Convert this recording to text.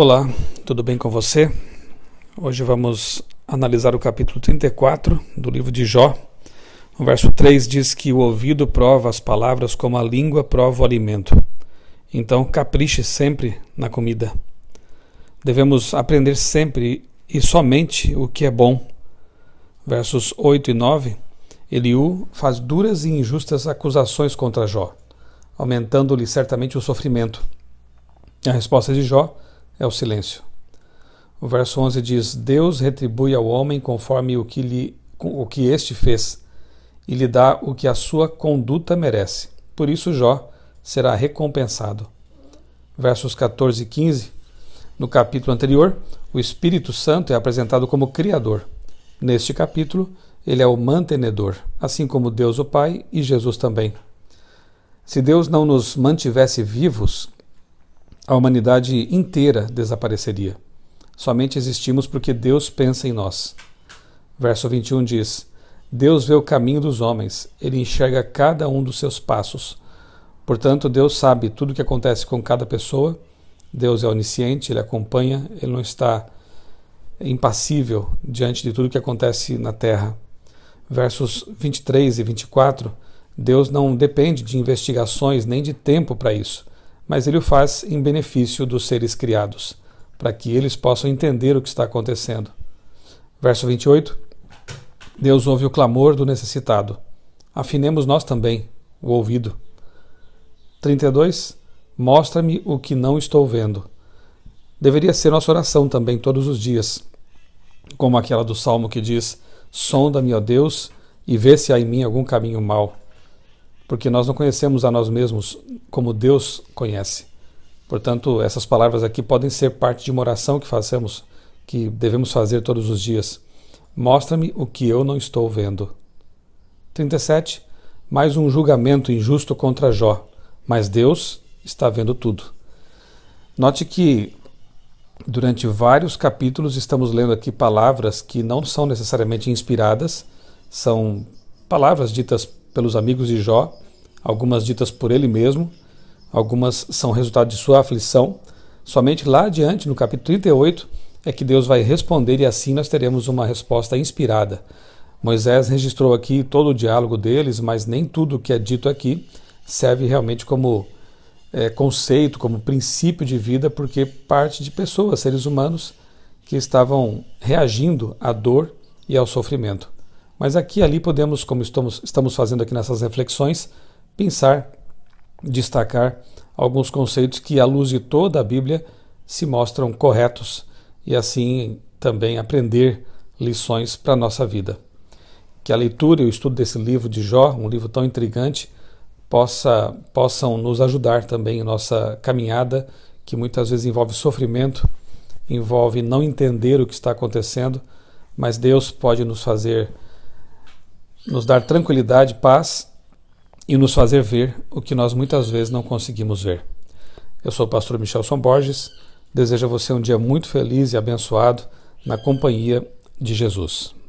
Olá, tudo bem com você? Hoje vamos analisar o capítulo 34 do livro de Jó. O verso 3 diz que o ouvido prova as palavras como a língua prova o alimento. Então, capriche sempre na comida. Devemos aprender sempre e somente o que é bom. Versos 8 e 9, Eliú faz duras e injustas acusações contra Jó, aumentando-lhe certamente o sofrimento. A resposta de Jó é o silêncio. O verso 11 diz: Deus retribui ao homem conforme o que, lhe, o que este fez, e lhe dá o que a sua conduta merece. Por isso, Jó será recompensado. Versos 14 e 15. No capítulo anterior, o Espírito Santo é apresentado como Criador. Neste capítulo, ele é o mantenedor, assim como Deus o Pai e Jesus também. Se Deus não nos mantivesse vivos, a humanidade inteira desapareceria. Somente existimos porque Deus pensa em nós. Verso 21 diz: Deus vê o caminho dos homens, ele enxerga cada um dos seus passos. Portanto, Deus sabe tudo o que acontece com cada pessoa. Deus é onisciente, ele acompanha, ele não está impassível diante de tudo o que acontece na terra. Versos 23 e 24, Deus não depende de investigações nem de tempo para isso mas ele o faz em benefício dos seres criados, para que eles possam entender o que está acontecendo. Verso 28. Deus ouve o clamor do necessitado. Afinemos nós também o ouvido. 32. Mostra-me o que não estou vendo. Deveria ser nossa oração também todos os dias, como aquela do salmo que diz: Sonda-me, ó Deus, e vê se há em mim algum caminho mau porque nós não conhecemos a nós mesmos como Deus conhece. Portanto, essas palavras aqui podem ser parte de uma oração que fazemos, que devemos fazer todos os dias. Mostra-me o que eu não estou vendo. 37. Mais um julgamento injusto contra Jó, mas Deus está vendo tudo. Note que durante vários capítulos estamos lendo aqui palavras que não são necessariamente inspiradas, são palavras ditas pelos amigos de Jó, algumas ditas por ele mesmo, algumas são resultado de sua aflição. Somente lá adiante, no capítulo 38, é que Deus vai responder e assim nós teremos uma resposta inspirada. Moisés registrou aqui todo o diálogo deles, mas nem tudo o que é dito aqui serve realmente como é, conceito, como princípio de vida, porque parte de pessoas, seres humanos, que estavam reagindo à dor e ao sofrimento. Mas aqui ali podemos, como estamos, estamos fazendo aqui nessas reflexões, pensar, destacar alguns conceitos que, à luz de toda a Bíblia, se mostram corretos e assim também aprender lições para a nossa vida. Que a leitura e o estudo desse livro de Jó, um livro tão intrigante, possa, possam nos ajudar também em nossa caminhada, que muitas vezes envolve sofrimento, envolve não entender o que está acontecendo, mas Deus pode nos fazer nos dar tranquilidade, paz e nos fazer ver o que nós muitas vezes não conseguimos ver. Eu sou o pastor Michelson Borges, desejo a você um dia muito feliz e abençoado na companhia de Jesus.